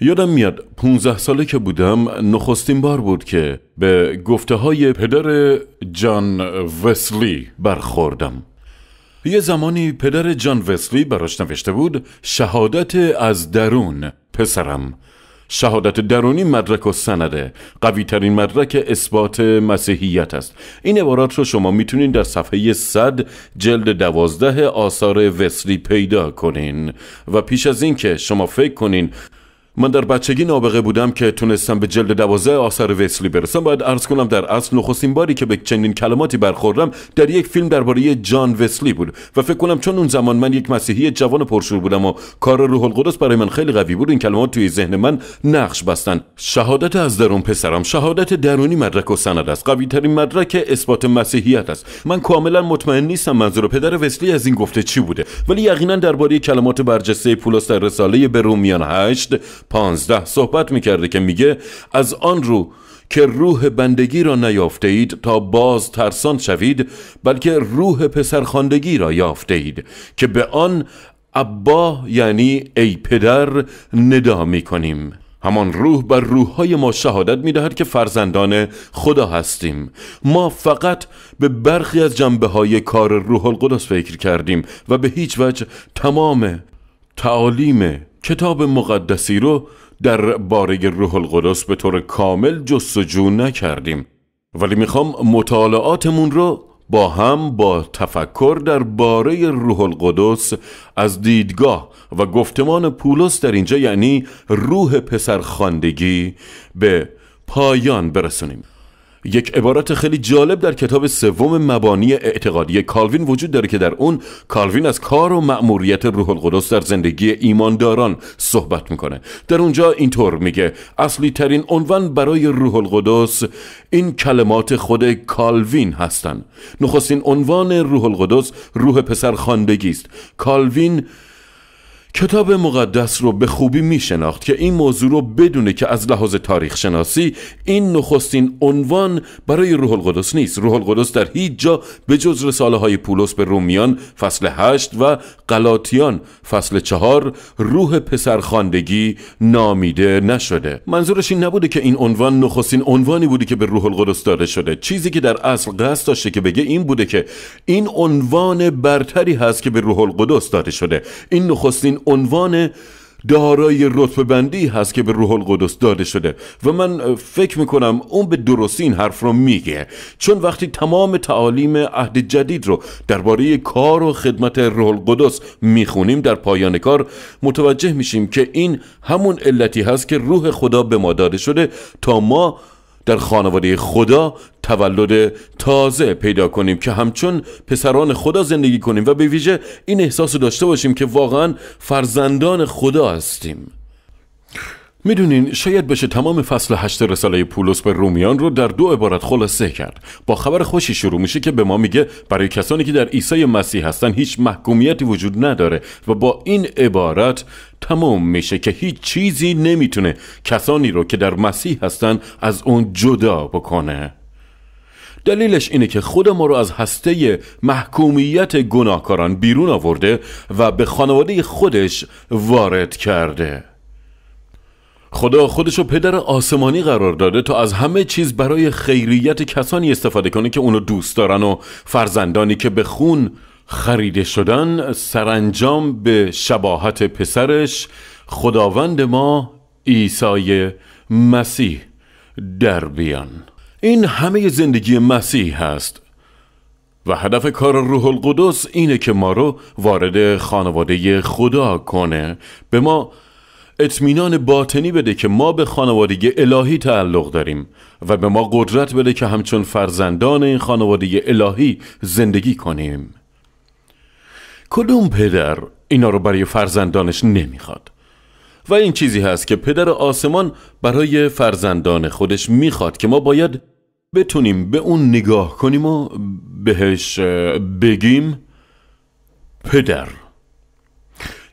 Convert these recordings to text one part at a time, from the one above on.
یادم میاد 15 ساله که بودم نخستین بار بود که به گفته های پدر جان وسلی برخوردم یه زمانی پدر جان وسلی براش نوشته بود شهادت از درون پسرم شهادت درونی مدرک و سنده قوی ترین مدرک اثبات مسیحیت است این عبارات رو شما میتونین در صفحه 100 جلد دوازده آثار وسلی پیدا کنین و پیش از اینکه شما فکر کنین من در بچگی نابغه بودم که تونستم به جلد دوازه آثار وسلی برسم باید عرض کنم در اصل نخستین باری که به چنین کلماتی برخوردم در یک فیلم درباره جان وسلی بود و فکر کنم چون اون زمان من یک مسیحی جوان پرشور بودم و کار روح القدس برای من خیلی قوی بود این کلمات توی ذهن من نقش بستن شهادت از درون پسرم شهادت درونی مدرک و سند است قوی ترین مدرک اثبات مسیحیت است من کاملا مطمئن نیستم منظور پدر وسلی از این گفته چی بوده ولی یقینا درباره کلمات برجسته پولس در رساله به رومیان 8 پانزده صحبت میکرده که میگه از آن رو که روح بندگی را نیافته اید تا باز ترسان شوید بلکه روح پسرخواندگی را یافته اید که به آن ابا یعنی ای پدر ندا می کنیم همان روح بر روحهای ما شهادت می دهد که فرزندان خدا هستیم ما فقط به برخی از جنبه های کار روح القدس فکر کردیم و به هیچ وجه تمام تعالیم کتاب مقدسی رو در باره روح القدس به طور کامل جستجو نکردیم ولی میخوام مطالعاتمون رو با هم با تفکر در باره روح القدس از دیدگاه و گفتمان پولس در اینجا یعنی روح پسر به پایان برسونیم یک عبارت خیلی جالب در کتاب سوم مبانی اعتقادی کالوین وجود داره که در اون کالوین از کار و مأموریت روح القدس در زندگی ایمانداران صحبت میکنه در اونجا اینطور میگه اصلی ترین عنوان برای روح القدس این کلمات خود کالوین هستند نخستین عنوان روح القدس روح پسر خاندگی است کالوین کتاب مقدس رو به خوبی می شناخت که این موضوع رو بدونه که از لحاظ تاریخ شناسی این نخستین عنوان برای روح القدس نیست روح القدس در هیچ جا به جز رساله های پولس به رومیان فصل 8 و قلاتیان فصل 4 روح پسرخواندگی نامیده نشده منظورش این نبوده که این عنوان نخستین عنوانی بوده که به روح القدس داده شده چیزی که در اصل قصد داشته که بگه این بوده که این عنوان برتری هست که به روح القدس داده شده این نخستین عنوان دارای رتبه بندی هست که به روح القدس داده شده و من فکر میکنم اون به درستی این حرف رو میگه چون وقتی تمام تعالیم عهد جدید رو درباره کار و خدمت روح القدس میخونیم در پایان کار متوجه میشیم که این همون علتی هست که روح خدا به ما داده شده تا ما در خانواده خدا تولد تازه پیدا کنیم که همچون پسران خدا زندگی کنیم و به ویژه این احساس داشته باشیم که واقعا فرزندان خدا هستیم میدونین شاید بشه تمام فصل هشت رساله پولس به رومیان رو در دو عبارت خلاصه کرد با خبر خوشی شروع میشه که به ما میگه برای کسانی که در عیسی مسیح هستن هیچ محکومیتی وجود نداره و با این عبارت تمام میشه که هیچ چیزی نمیتونه کسانی رو که در مسیح هستن از اون جدا بکنه دلیلش اینه که خود ما رو از هسته محکومیت گناهکاران بیرون آورده و به خانواده خودش وارد کرده خدا خودشو پدر آسمانی قرار داده تا از همه چیز برای خیریت کسانی استفاده کنه که اونو دوست دارن و فرزندانی که به خون خریده شدن سرانجام به شباهت پسرش خداوند ما عیسی مسیح در بیان این همه زندگی مسیح هست و هدف کار روح القدس اینه که ما رو وارد خانواده خدا کنه به ما اطمینان باطنی بده که ما به خانواده الهی تعلق داریم و به ما قدرت بده که همچون فرزندان این خانواده الهی زندگی کنیم کدوم پدر اینا رو برای فرزندانش نمیخواد و این چیزی هست که پدر آسمان برای فرزندان خودش میخواد که ما باید بتونیم به اون نگاه کنیم و بهش بگیم پدر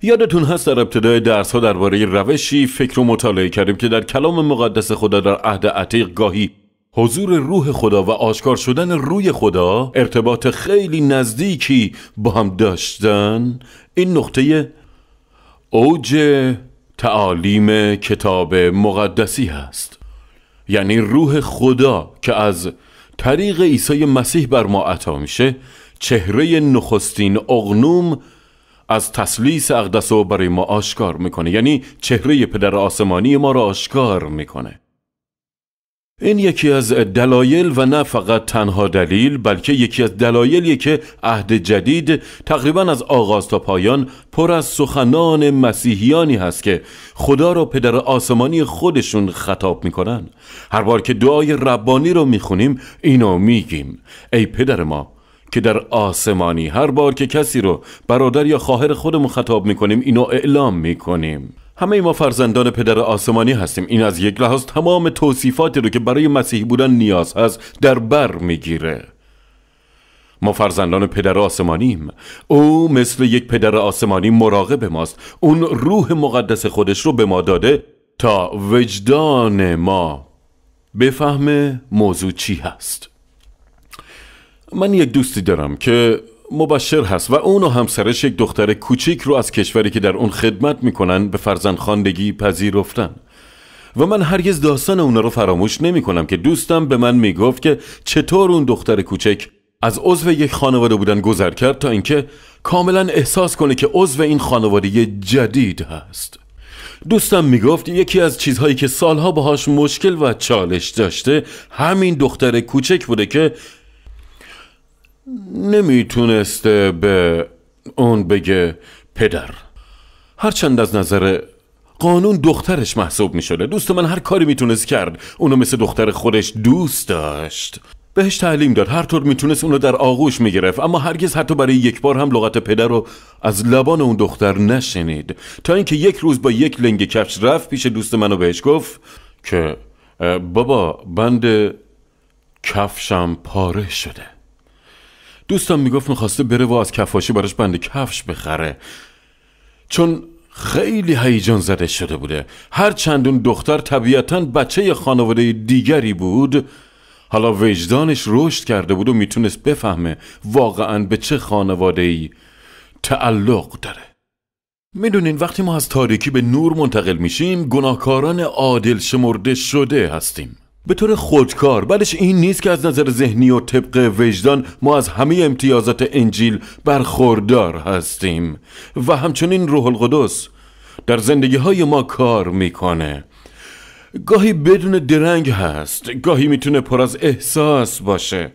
یادتون هست در ابتدای درس ها درباره روشی فکر و مطالعه کردیم که در کلام مقدس خدا در عهد عتیق گاهی حضور روح خدا و آشکار شدن روی خدا ارتباط خیلی نزدیکی با هم داشتن این نقطه اوج تعالیم کتاب مقدسی هست یعنی روح خدا که از طریق عیسی مسیح بر ما عطا میشه چهره نخستین اغنوم از تسلیس اقدسو برای ما آشکار میکنه یعنی چهره پدر آسمانی ما را آشکار میکنه این یکی از دلایل و نه فقط تنها دلیل بلکه یکی از دلایلی که عهد جدید تقریبا از آغاز تا پایان پر از سخنان مسیحیانی هست که خدا را پدر آسمانی خودشون خطاب میکنن هر بار که دعای ربانی رو میخونیم اینو میگیم ای پدر ما که در آسمانی هر بار که کسی رو برادر یا خواهر خودمون خطاب میکنیم اینو اعلام میکنیم همه ما فرزندان پدر آسمانی هستیم این از یک لحاظ تمام توصیفاتی رو که برای مسیحی بودن نیاز هست در بر میگیره ما فرزندان پدر آسمانیم او مثل یک پدر آسمانی مراقب ماست اون روح مقدس خودش رو به ما داده تا وجدان ما بفهم موضوع چی هست من یک دوستی دارم که مبشر هست و اون و همسرش یک دختر کوچیک رو از کشوری که در اون خدمت میکنن به فرزندخواندگی پذیرفتن و من هرگز داستان اون رو فراموش نمیکنم که دوستم به من میگفت که چطور اون دختر کوچک از عضو یک خانواده بودن گذر کرد تا اینکه کاملا احساس کنه که عضو این خانواده جدید هست دوستم میگفت یکی از چیزهایی که سالها باهاش مشکل و چالش داشته همین دختر کوچک بوده که نمیتونسته به اون بگه پدر هرچند از نظر قانون دخترش محسوب میشده دوست من هر کاری میتونست کرد اونو مثل دختر خودش دوست داشت بهش تعلیم داد هر طور میتونست اونو در آغوش میگرفت اما هرگز حتی برای یک بار هم لغت پدر رو از لبان اون دختر نشنید تا اینکه یک روز با یک لنگ کفش رفت پیش دوست منو بهش گفت که بابا بند کفشم پاره شده دوستم میگفت میخواسته بره و از کفاشی براش بند کفش بخره چون خیلی هیجان زده شده بوده هر اون دختر طبیعتا بچه خانواده دیگری بود حالا وجدانش رشد کرده بود و میتونست بفهمه واقعا به چه خانواده ای تعلق داره میدونین وقتی ما از تاریکی به نور منتقل میشیم گناهکاران عادل شمرده شده هستیم به طور خودکار بعدش این نیست که از نظر ذهنی و طبق وجدان ما از همه امتیازات انجیل برخوردار هستیم و همچنین روح القدس در زندگی های ما کار میکنه گاهی بدون درنگ هست گاهی میتونه پر از احساس باشه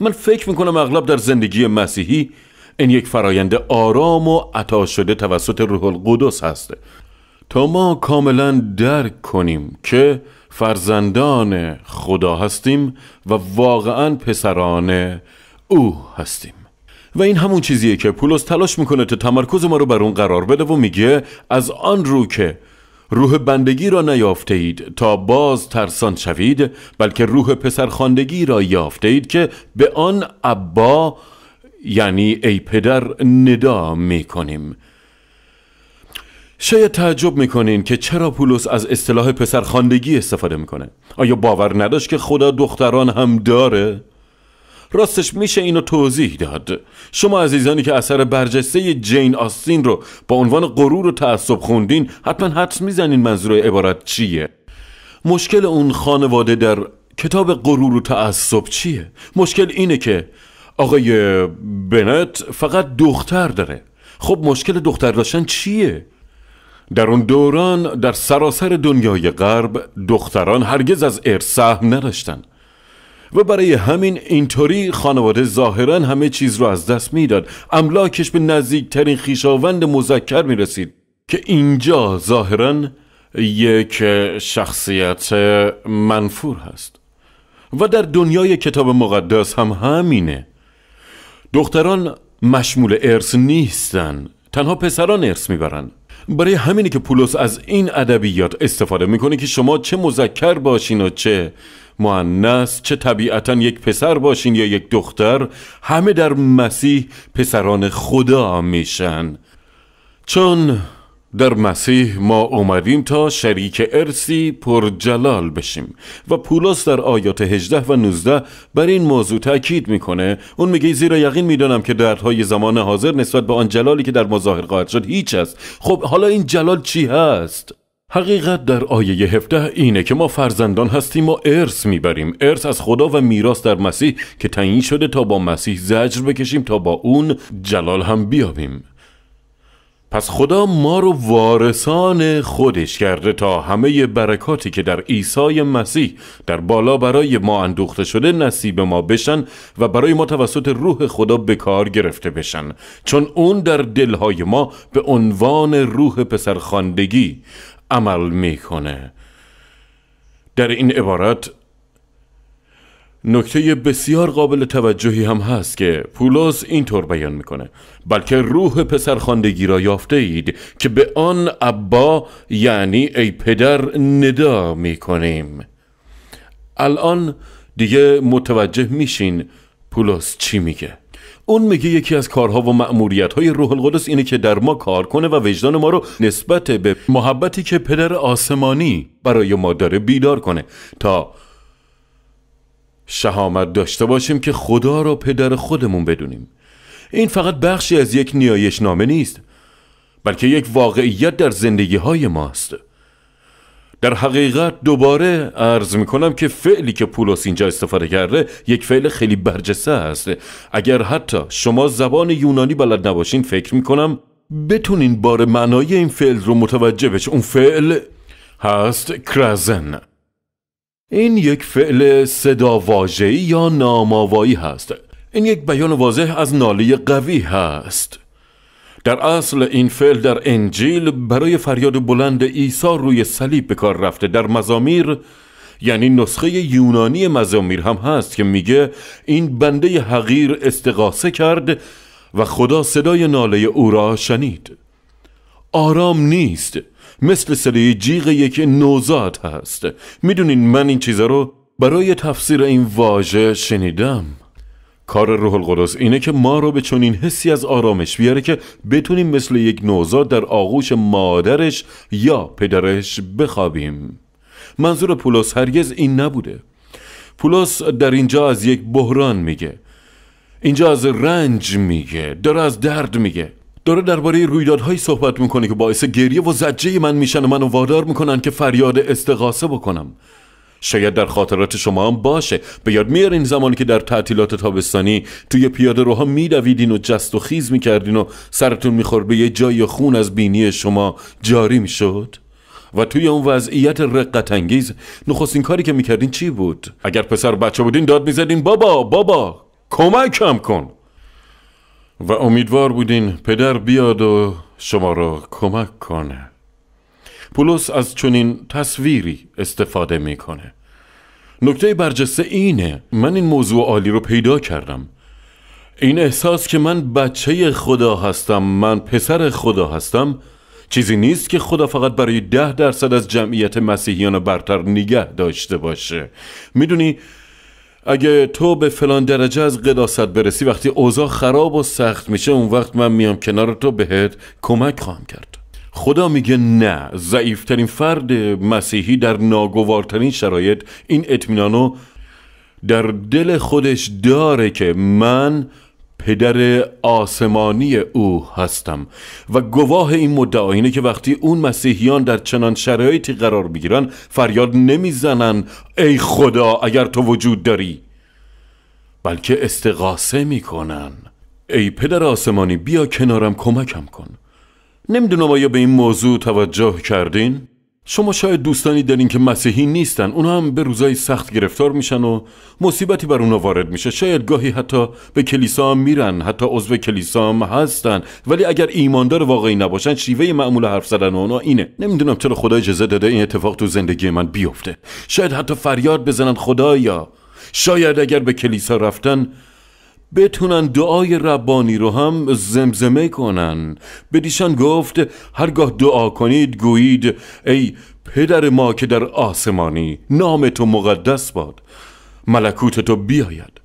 من فکر میکنم اغلب در زندگی مسیحی این یک فرایند آرام و عطا شده توسط روح القدس هست تا ما کاملا درک کنیم که فرزندان خدا هستیم و واقعا پسران او هستیم و این همون چیزیه که پولس تلاش میکنه تا تمرکز ما رو بر اون قرار بده و میگه از آن رو که روح بندگی را نیافته اید تا باز ترسان شوید بلکه روح پسرخواندگی را یافته اید که به آن ابا یعنی ای پدر ندا میکنیم شاید تعجب میکنین که چرا پولس از اصطلاح پسرخواندگی استفاده میکنه آیا باور نداشت که خدا دختران هم داره راستش میشه اینو توضیح داد شما عزیزانی که اثر برجسته جین آستین رو با عنوان غرور و تعصب خوندین حتما حدس میزنین منظور عبارت چیه مشکل اون خانواده در کتاب غرور و تعصب چیه مشکل اینه که آقای بنت فقط دختر داره خب مشکل دختر داشتن چیه در اون دوران در سراسر دنیای غرب دختران هرگز از ارث سهم نداشتن و برای همین اینطوری خانواده ظاهرا همه چیز رو از دست میداد املاکش به نزدیکترین خیشاوند مذکر می رسید که اینجا ظاهرا یک شخصیت منفور هست و در دنیای کتاب مقدس هم همینه دختران مشمول ارث نیستن تنها پسران ارث میبرند برای همینی که پولس از این ادبیات استفاده میکنه که شما چه مذکر باشین و چه معنیس چه طبیعتا یک پسر باشین یا یک دختر همه در مسیح پسران خدا میشن چون در مسیح ما اومدیم تا شریک ارسی جلال بشیم و پولس در آیات 18 و 19 بر این موضوع تاکید میکنه اون میگه زیرا یقین میدانم که دردهای زمان حاضر نسبت به آن جلالی که در ما ظاهر شد هیچ است خب حالا این جلال چی هست حقیقت در آیه 17 اینه که ما فرزندان هستیم و ارث میبریم ارث از خدا و میراث در مسیح که تعیین شده تا با مسیح زجر بکشیم تا با اون جلال هم بیابیم پس خدا ما رو وارثان خودش کرده تا همه برکاتی که در عیسی مسیح در بالا برای ما اندوخته شده نصیب ما بشن و برای ما توسط روح خدا به کار گرفته بشن چون اون در دلهای ما به عنوان روح پسرخواندگی عمل میکنه در این عبارت نکته بسیار قابل توجهی هم هست که پولس اینطور بیان میکنه بلکه روح پسر پسرخواندگی را یافته اید که به آن ابا یعنی ای پدر ندا میکنیم الان دیگه متوجه میشین پولس چی میگه اون میگه یکی از کارها و مأموریت های روح القدس اینه که در ما کار کنه و وجدان ما رو نسبت به محبتی که پدر آسمانی برای ما داره بیدار کنه تا شهامت داشته باشیم که خدا را پدر خودمون بدونیم این فقط بخشی از یک نیایش نامه نیست بلکه یک واقعیت در زندگی های ماست در حقیقت دوباره عرض می کنم که فعلی که پولس اینجا استفاده کرده یک فعل خیلی برجسته است اگر حتی شما زبان یونانی بلد نباشین فکر می کنم بتونین بار معنای این فعل رو متوجه بشه اون فعل هست کرازن این یک فعل صداواژه‌ای یا ناماوایی هست این یک بیان واضح از ناله قوی هست در اصل این فعل در انجیل برای فریاد بلند عیسی روی صلیب به کار رفته در مزامیر یعنی نسخه یونانی مزامیر هم هست که میگه این بنده حقیر استقاسه کرد و خدا صدای ناله او را شنید آرام نیست مثل سری جیغ یک نوزاد هست میدونین من این چیزا رو برای تفسیر این واژه شنیدم کار روح القدس اینه که ما رو به چنین حسی از آرامش بیاره که بتونیم مثل یک نوزاد در آغوش مادرش یا پدرش بخوابیم منظور پولس هرگز این نبوده پولس در اینجا از یک بحران میگه اینجا از رنج میگه داره از درد میگه داره درباره رویدادهایی صحبت میکنه که باعث گریه و زجه من میشن و منو وادار میکنن که فریاد استقاسه بکنم شاید در خاطرات شما هم باشه به یاد میارین زمانی که در تعطیلات تابستانی توی پیاده روها میدویدین و جست و خیز میکردین و سرتون میخورد به یه جای خون از بینی شما جاری میشد و توی اون وضعیت رقت انگیز نخستین کاری که میکردین چی بود اگر پسر بچه بودین داد میزدین بابا بابا کمکم کن و امیدوار بودین پدر بیاد و شما را کمک کنه پولس از چنین تصویری استفاده میکنه نکته برجسته اینه من این موضوع عالی رو پیدا کردم این احساس که من بچه خدا هستم من پسر خدا هستم چیزی نیست که خدا فقط برای ده درصد از جمعیت مسیحیان برتر نگه داشته باشه میدونی اگه تو به فلان درجه از قداست برسی وقتی اوضاع خراب و سخت میشه اون وقت من میام کنار تو بهت کمک خواهم کرد خدا میگه نه ضعیفترین فرد مسیحی در ناگوارترین شرایط این اطمینانو در دل خودش داره که من پدر آسمانی او هستم و گواه این مدعا اینه که وقتی اون مسیحیان در چنان شرایطی قرار میگیرن فریاد نمیزنن ای خدا اگر تو وجود داری بلکه استقاسه میکنن ای پدر آسمانی بیا کنارم کمکم کن نمیدونم آیا به این موضوع توجه کردین؟ شما شاید دوستانی دارین که مسیحی نیستن اونا هم به روزای سخت گرفتار میشن و مصیبتی بر اونا وارد میشه شاید گاهی حتی به کلیسا هم میرن حتی عضو کلیسا هم هستن ولی اگر ایماندار واقعی نباشن شیوه معمول حرف زدن اونا اینه نمیدونم چرا خدا اجازه داده این اتفاق تو زندگی من بیفته شاید حتی فریاد بزنن خدایا شاید اگر به کلیسا رفتن بتونن دعای ربانی رو هم زمزمه کنن بدیشان گفت هرگاه دعا کنید گویید ای پدر ما که در آسمانی نام تو مقدس باد ملکوت تو بیاید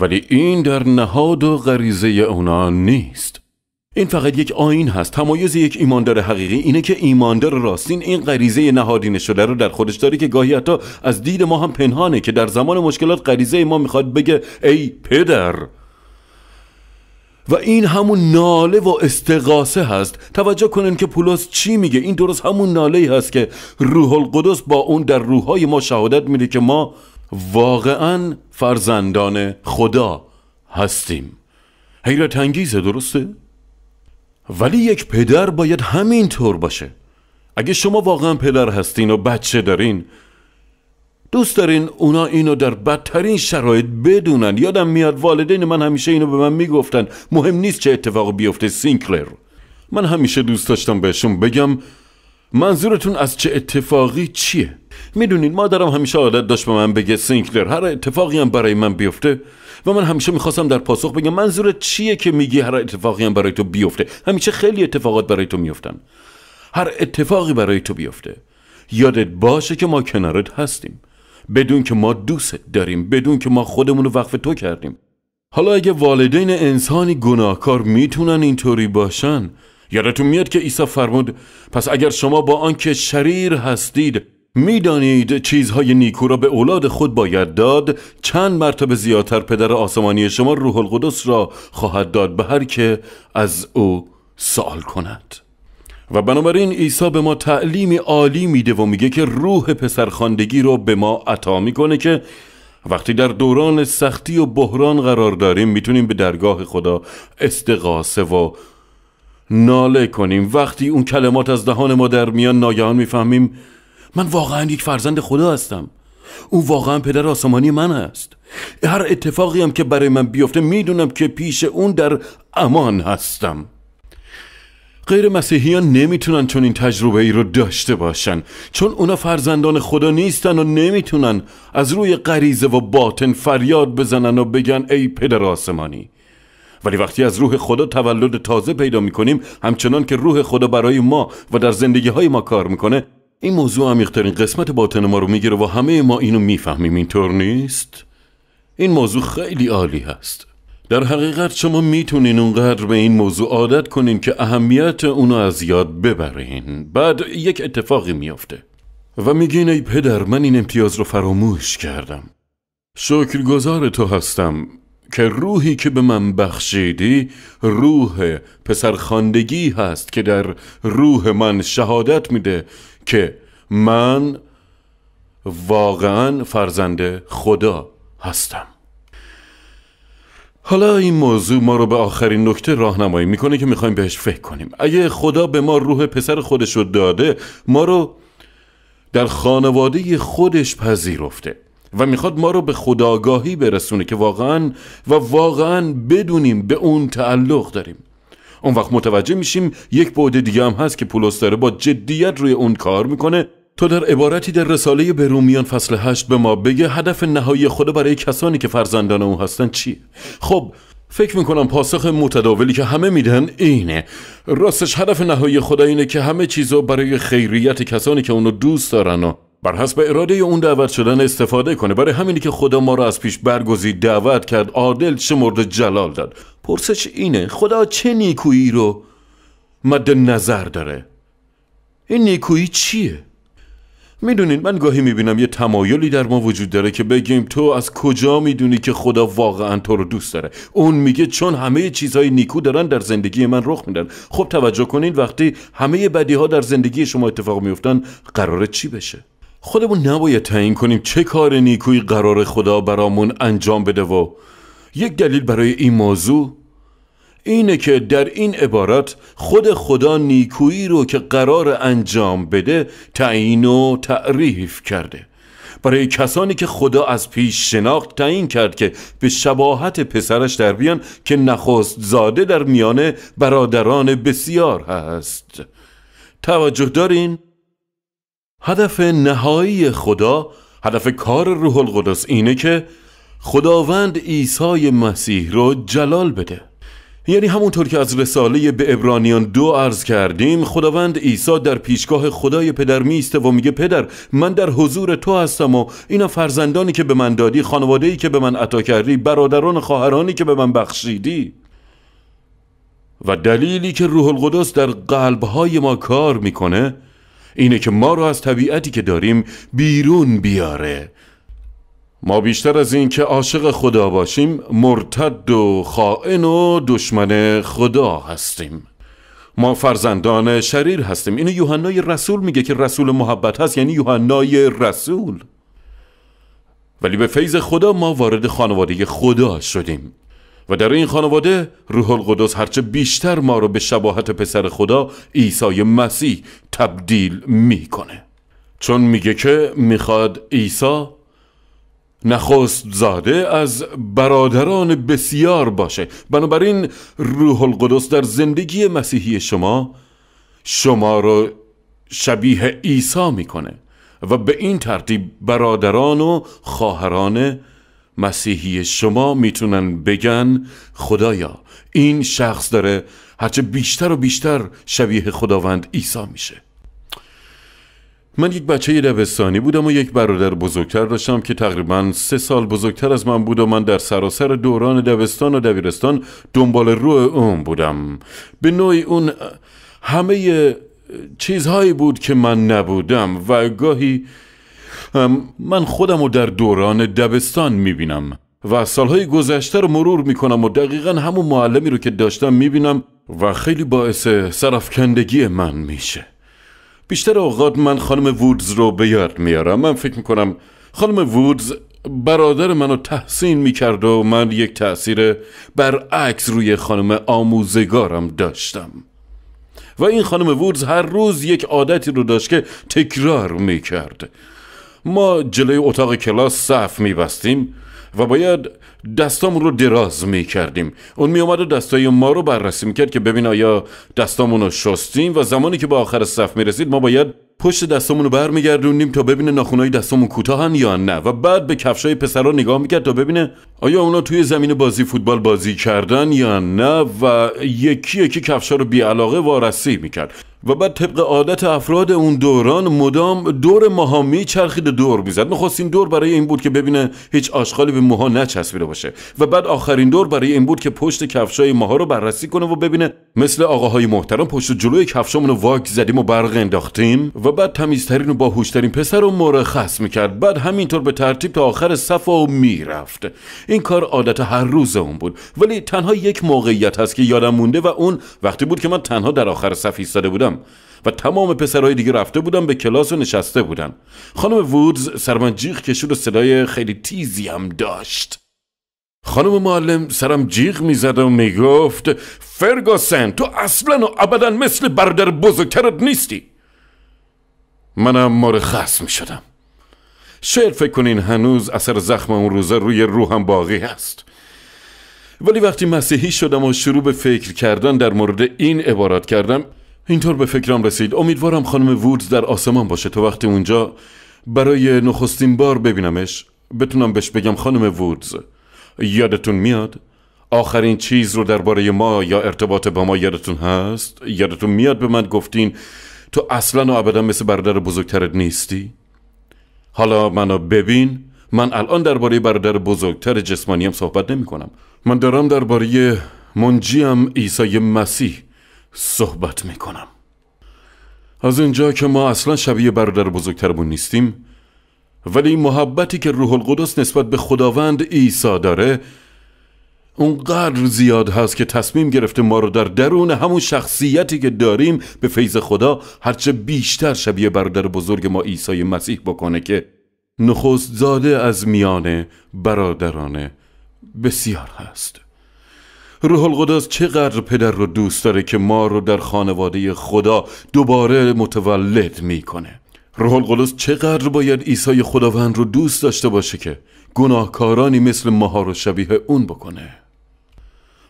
ولی این در نهاد و غریزه اونا نیست این فقط یک آین هست تمایز یک ایماندار حقیقی اینه که ایماندار راستین این غریزه نهادینه شده رو در خودش داره که گاهی حتی از دید ما هم پنهانه که در زمان مشکلات غریزه ما میخواد بگه ای پدر و این همون ناله و استقاسه هست توجه کنین که پولس چی میگه این درست همون ناله ای هست که روح القدس با اون در روحهای ما شهادت میده که ما واقعا فرزندان خدا هستیم حیرت انگیزه درسته؟ ولی یک پدر باید همین طور باشه اگه شما واقعا پدر هستین و بچه دارین دوست دارین اونا اینو در بدترین شرایط بدونن یادم میاد والدین من همیشه اینو به من میگفتن مهم نیست چه اتفاق بیفته سینکلر من همیشه دوست داشتم بهشون بگم منظورتون از چه اتفاقی چیه میدونین مادرم همیشه عادت داشت به من بگه سینکلر هر اتفاقی هم برای من بیفته و من همیشه میخواستم در پاسخ بگم منظور چیه که میگی هر اتفاقی هم برای تو بیفته همیشه خیلی اتفاقات برای تو میفتن هر اتفاقی برای تو بیفته یادت باشه که ما کنارت هستیم بدون که ما دوست داریم بدون که ما خودمون رو وقف تو کردیم حالا اگه والدین انسانی گناهکار میتونن اینطوری باشن یادتون میاد که عیسی فرمود پس اگر شما با آنکه شریر هستید میدانید چیزهای نیکو را به اولاد خود باید داد چند مرتبه زیادتر پدر آسمانی شما روح القدس را خواهد داد به هر که از او سوال کند و بنابراین عیسی به ما تعلیم عالی میده و میگه که روح پسرخواندگی رو به ما عطا میکنه که وقتی در دوران سختی و بحران قرار داریم میتونیم به درگاه خدا استقاسه و ناله کنیم وقتی اون کلمات از دهان ما در میان ناگهان میفهمیم من واقعا یک فرزند خدا هستم او واقعا پدر آسمانی من است هر اتفاقی هم که برای من بیفته میدونم که پیش اون در امان هستم غیر مسیحیان نمیتونن چون این تجربه ای رو داشته باشن چون اونا فرزندان خدا نیستن و نمیتونن از روی غریزه و باطن فریاد بزنن و بگن ای پدر آسمانی ولی وقتی از روح خدا تولد تازه پیدا میکنیم همچنان که روح خدا برای ما و در زندگی های ما کار میکنه این موضوع عمیقترین قسمت باطن ما رو میگیره و همه ما اینو میفهمیم اینطور نیست این موضوع خیلی عالی هست در حقیقت شما میتونین اونقدر به این موضوع عادت کنین که اهمیت اونو از یاد ببرین بعد یک اتفاقی میافته و میگین ای پدر من این امتیاز رو فراموش کردم شکرگزار تو هستم که روحی که به من بخشیدی روح پسرخاندگی هست که در روح من شهادت میده که من واقعا فرزند خدا هستم حالا این موضوع ما رو به آخرین نکته راهنمایی میکنه که میخوایم بهش فکر کنیم اگه خدا به ما روح پسر خودش رو داده ما رو در خانواده خودش پذیرفته و میخواد ما رو به خداگاهی برسونه که واقعا و واقعا بدونیم به اون تعلق داریم اون وقت متوجه میشیم یک بعد دیگه هم هست که پولس داره با جدیت روی اون کار میکنه تا در عبارتی در رساله به رومیان فصل 8 به ما بگه هدف نهایی خدا برای کسانی که فرزندان اون هستن چیه خب فکر میکنم پاسخ متداولی که همه میدن اینه راستش هدف نهایی خدا اینه که همه چیزو برای خیریت کسانی که اونو دوست دارن و بر حسب اراده اون دعوت شدن استفاده کنه برای همینی که خدا ما را از پیش برگزید دعوت کرد عادل چه مورد جلال داد پرسش اینه خدا چه نیکویی رو مد نظر داره این نیکویی چیه میدونین من گاهی میبینم یه تمایلی در ما وجود داره که بگیم تو از کجا میدونی که خدا واقعا تو رو دوست داره اون میگه چون همه چیزهای نیکو دارن در زندگی من رخ میدن خب توجه کنید وقتی همه بدی ها در زندگی شما اتفاق میفتن قراره چی بشه خودمون نباید تعیین کنیم چه کار نیکویی قرار خدا برامون انجام بده و یک دلیل برای این موضوع اینه که در این عبارت خود خدا نیکویی رو که قرار انجام بده تعیین و تعریف کرده برای کسانی که خدا از پیش شناخت تعیین کرد که به شباهت پسرش در بیان که نخست زاده در میان برادران بسیار هست توجه دارین؟ هدف نهایی خدا هدف کار روح القدس اینه که خداوند عیسی مسیح رو جلال بده یعنی همونطور که از رساله به ابرانیان دو عرض کردیم خداوند عیسی در پیشگاه خدای پدر میسته و میگه پدر من در حضور تو هستم و اینا فرزندانی که به من دادی خانواده‌ای که به من عطا کردی برادران خواهرانی که به من بخشیدی و دلیلی که روح القدس در قلبهای ما کار میکنه اینه که ما رو از طبیعتی که داریم بیرون بیاره ما بیشتر از اینکه عاشق خدا باشیم مرتد و خائن و دشمن خدا هستیم ما فرزندان شریر هستیم اینو یوحنای رسول میگه که رسول محبت هست یعنی یوحنای رسول ولی به فیض خدا ما وارد خانواده خدا شدیم و در این خانواده روح القدس هرچه بیشتر ما رو به شباهت پسر خدا عیسی مسیح تبدیل میکنه چون میگه که میخواد عیسی نخست زاده از برادران بسیار باشه بنابراین روح القدس در زندگی مسیحی شما شما رو شبیه عیسی میکنه و به این ترتیب برادران و خواهران مسیحی شما میتونن بگن خدایا این شخص داره هرچه بیشتر و بیشتر شبیه خداوند عیسی میشه من یک بچه دبستانی بودم و یک برادر بزرگتر داشتم که تقریبا سه سال بزرگتر از من بود و من در سراسر دوران دبستان و دبیرستان دنبال رو اون بودم به نوعی اون همه چیزهایی بود که من نبودم و گاهی من خودم رو در دوران دبستان میبینم و سالهای گذشته رو مرور میکنم و دقیقا همون معلمی رو که داشتم میبینم و خیلی باعث سرفکندگی من میشه بیشتر اوقات من خانم وودز رو به یاد میارم من فکر میکنم خانم وودز برادر منو تحسین میکرد و من یک تاثیر برعکس روی خانم آموزگارم داشتم و این خانم وودز هر روز یک عادتی رو داشت که تکرار میکرد ما جلوی اتاق کلاس صف بستیم و باید دستامون رو دراز می کردیم اون می اومد و دستای ما رو بررسی می کرد که ببین آیا دستامون رو شستیم و زمانی که به آخر صف می رسید ما باید پشت دستامون رو برمیگردوندیم تا ببینه ناخونای دستامون کوتاهن یا نه و بعد به کفشای پسرها نگاه میکرد تا ببینه آیا اونا توی زمین بازی فوتبال بازی کردن یا نه و یکی یکی کفشا رو بیعلاقه وارسی میکرد و بعد طبق عادت افراد اون دوران مدام دور ماها میچرخید دور میزد نخستین دور برای این بود که ببینه هیچ آشغالی به موها نچسبیده باشه و بعد آخرین دور برای این بود که پشت کفشای ماها رو بررسی کنه و ببینه مثل آقاهای محترم پشت جلوی کفشامون رو واک زدیم و برق انداختیم و بعد تمیزترین و باهوشترین پسر رو مرخص میکرد بعد همینطور به ترتیب تا آخر صف و میرفت این کار عادت هر روز اون بود ولی تنها یک موقعیت هست که یادم مونده و اون وقتی بود که من تنها در آخر صف ایستاده بودم و تمام پسرهای دیگه رفته بودن به کلاس و نشسته بودن خانم وودز من جیغ کشید و صدای خیلی تیزی هم داشت خانم معلم سرم جیغ میزد و میگفت فرگوسن تو اصلا و ابدا مثل برادر بزرگترت نیستی منم مرخص می شدم شعر فکر کنین هنوز اثر زخم اون روزه روی روحم باقی هست ولی وقتی مسیحی شدم و شروع به فکر کردن در مورد این عبارات کردم اینطور به فکرم رسید امیدوارم خانم وودز در آسمان باشه تا وقتی اونجا برای نخستین بار ببینمش بتونم بهش بگم خانم وودز یادتون میاد آخرین چیز رو درباره ما یا ارتباط با ما یادتون هست یادتون میاد به من گفتین تو اصلا و ابدا مثل برادر بزرگترت نیستی؟ حالا منو ببین من الان درباره برادر بزرگتر جسمانیم صحبت نمی کنم من دارم درباره منجیم عیسی مسیح صحبت می کنم از اینجا که ما اصلا شبیه برادر بزرگترمون نیستیم ولی محبتی که روح القدس نسبت به خداوند عیسی داره اونقدر زیاد هست که تصمیم گرفته ما رو در درون همون شخصیتی که داریم به فیض خدا هرچه بیشتر شبیه برادر بزرگ ما عیسی مسیح بکنه که نخست زاده از میان برادرانه بسیار هست روح القدس چقدر پدر رو دوست داره که ما رو در خانواده خدا دوباره متولد میکنه روح القدس چقدر باید عیسی خداوند رو دوست داشته باشه که گناهکارانی مثل ماها رو شبیه اون بکنه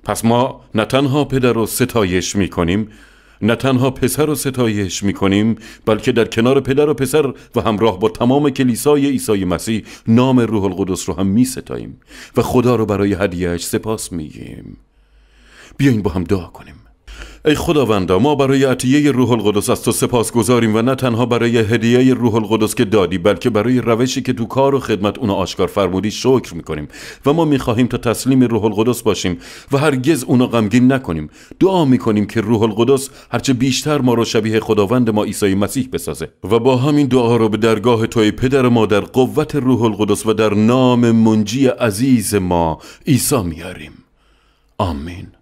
پس ما نه تنها پدر رو ستایش می کنیم نه تنها پسر رو ستایش می کنیم بلکه در کنار پدر و پسر و همراه با تمام کلیسای عیسی مسیح نام روح القدس رو هم می ستاییم و خدا رو برای هدیهش سپاس می گیم. بیاین با هم دعا کنیم ای خداوندا ما برای عطیه روح القدس از تو سپاس گذاریم و نه تنها برای هدیه روح القدس که دادی بلکه برای روشی که تو کار و خدمت اونو آشکار فرمودی شکر میکنیم و ما میخواهیم تا تسلیم روح القدس باشیم و هرگز اونو غمگین نکنیم دعا میکنیم که روح القدس هرچه بیشتر ما رو شبیه خداوند ما عیسی مسیح بسازه و با همین دعا رو به درگاه توی پدر ما در قوت روح القدس و در نام منجی عزیز ما عیسی میاریم آمین